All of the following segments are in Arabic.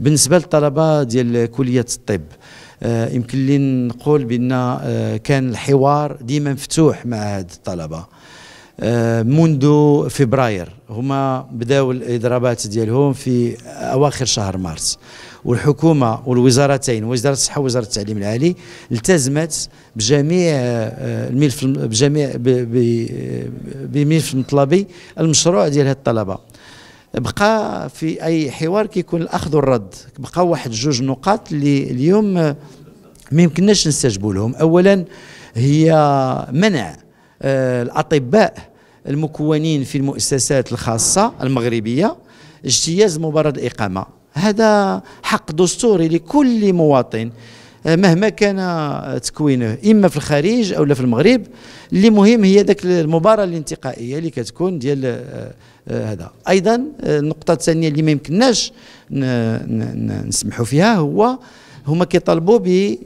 بالنسبه للطلبه ديال كليه الطب آه، يمكن لي نقول بان آه، كان الحوار ديما مفتوح مع هاد الطلبه آه، منذ فبراير هما بداو الاضرابات ديالهم في اواخر شهر مارس والحكومه والوزارتين وزاره الصحه ووزاره التعليم العالي التزمت بجميع الملف بجميع بملف المطلبي المشروع ديال هاد الطلبه بقى في اي حوار كيكون الاخذ والرد بقى واحد جوج نقاط اللي اليوم ما يمكنناش نستجبوا لهم اولا هي منع آه، الاطباء المكونين في المؤسسات الخاصه المغربيه اجتياز مبرر الاقامه هذا حق دستوري لكل مواطن آه، مهما كان تكوينه اما في الخارج او لا في المغرب اللي مهم هي ذاك المباراه الانتقائيه اللي كتكون ديال آه، آه، هذا ايضا النقطه الثانيه اللي ما يمكنناش نسمحوا فيها هو هما كيطالبوا ب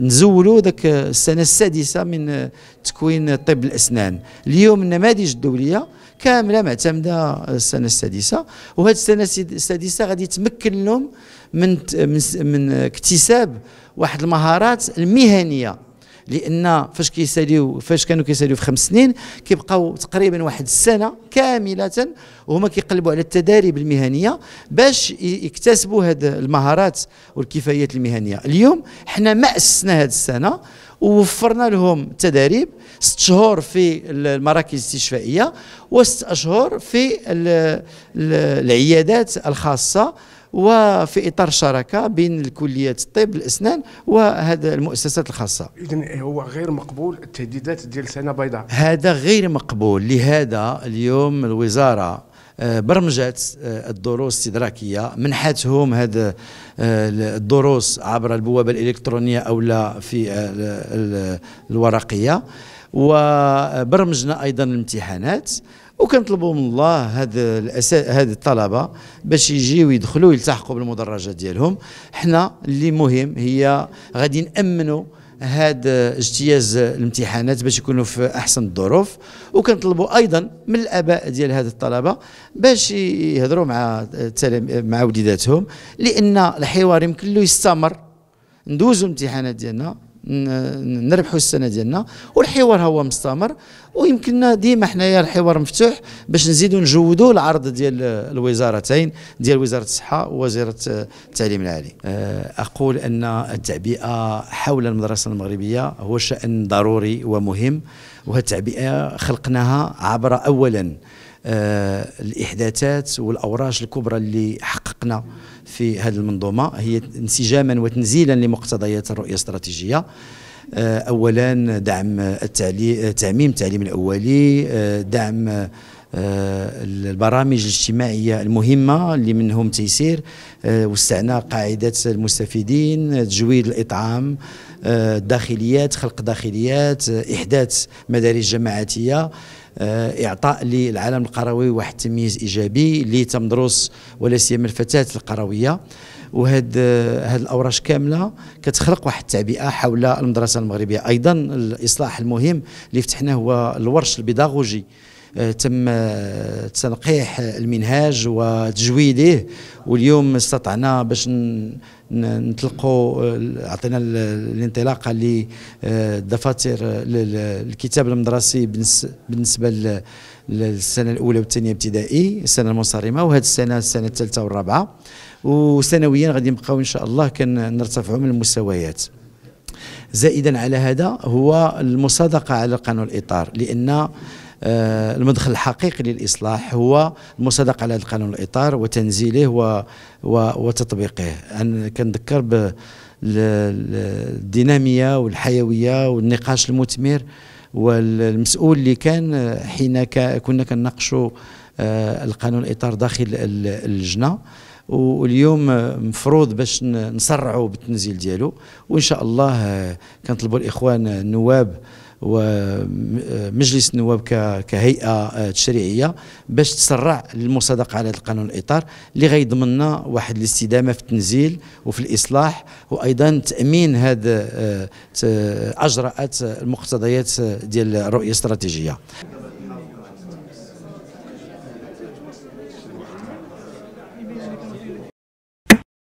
نزولوا ذاك السنه السادسه من تكوين طب الاسنان اليوم النماذج الدوليه كامله معتمده السنه السادسه وهذه السنه السادسه غادي تمكن لهم من من اكتساب واحد المهارات المهنيه لان فاش كيساليو فاش كانوا كيساليو في خمس سنين كيبقاو تقريبا واحد السنه كامله وهما كيقلبوا على التداريب المهنيه باش يكتسبوا هاد المهارات والكفايات المهنيه اليوم حنا ما اسسنا هاد السنه ووفرنا لهم تداريب ست شهور في المراكز الاستشفائيه وست اشهر في العيادات الخاصه وفي اطار شراكه بين الكليات الطب الاسنان وهذا المؤسسات الخاصه اذا هو غير مقبول التهديدات ديال سنه بيضاء هذا غير مقبول لهذا اليوم الوزاره آه، برمجات آه، الدروس الاستدراكيه منحتهم هذا آه، الدروس عبر البوابه الالكترونيه او لا في الورقيه وبرمجنا ايضا الامتحانات وكنطلبوا من الله هاد الأسا... هاد الطلبه باش يجيو يدخلوا يلتحقوا بالمدرجات ديالهم حنا اللي مهم هي غادي نامنوا هاد اجتياز الامتحانات باش يكونوا في احسن الظروف وكنطلبوا ايضا من الاباء ديال هاد الطلبه باش يهضروا مع مع وليداتهم لان الحوار يمكن له يستمر ندوزوا الامتحانات ديالنا نربحوا السنه ديالنا والحوار هو مستمر ويمكننا ديما حنايا الحوار مفتوح باش نزيدوا نجودوا العرض ديال الوزارتين ديال وزاره الصحه ووزاره التعليم العالي أه، اقول ان التعبئه حول المدرسه المغربيه هو شان ضروري ومهم وهالتعبئه خلقناها عبر اولا أه، الاحداثات والاوراش الكبرى اللي حقق حققنا في هذه المنظومه هي انسجاما وتنزيلا لمقتضيات الرؤيه الاستراتيجيه آه، اولا دعم التعليم تعميم التعليم الاولي آه، دعم آه، البرامج الاجتماعيه المهمه اللي منهم تيسير وسعنا قاعده المستفيدين تجويد الاطعام داخليات خلق داخليات احداث مدارس جماعاتيه آه، اعطاء للعالم القروي واحد التمييز ايجابي اللي دروس ولا سيما الفتاه القرويه وهاد آه، هاد الاوراش كامله كتخلق واحد التعبئه حول المدرسه المغربيه ايضا الاصلاح المهم اللي فتحناه هو الورش البيداغوجي آه، تم آه، تنقيح المنهاج وتجويده واليوم استطعنا باش نطلقوا آه، عطينا الانطلاقه للدفاتر الكتاب المدرسي بالنسبه للسنه الاولى والثانيه ابتدائي السنه المنصرمه وهذه السنه السنه الثالثه والرابعه وسنويا غادي نبقاو ان شاء الله كنرتفعوا من المستويات زائدا على هذا هو المصادقه على قانون الاطار لان آه، المدخل الحقيقي للإصلاح هو المصادقة على هذا القانون الإطار وتنزيله وتطبيقه أنا كنذكر ب الديناميه والحيويه والنقاش المثمر والمسؤول اللي كان حين كنا كنناقشوا آه، القانون الاطار داخل اللجنه واليوم مفروض باش نسرعوا بالتنزيل ديالو وان شاء الله آه، كنطلبوا الاخوان النواب ومجلس النواب كهيئه آه، تشريعيه باش تسرع المصادقه على هذا القانون الاطار اللي غيضمن لنا واحد الاستدامه في التنزيل وفي الاصلاح وايضا تامين هذا آه، اجراءات المقتضيات آه، ديال الرؤيه الاستراتيجيه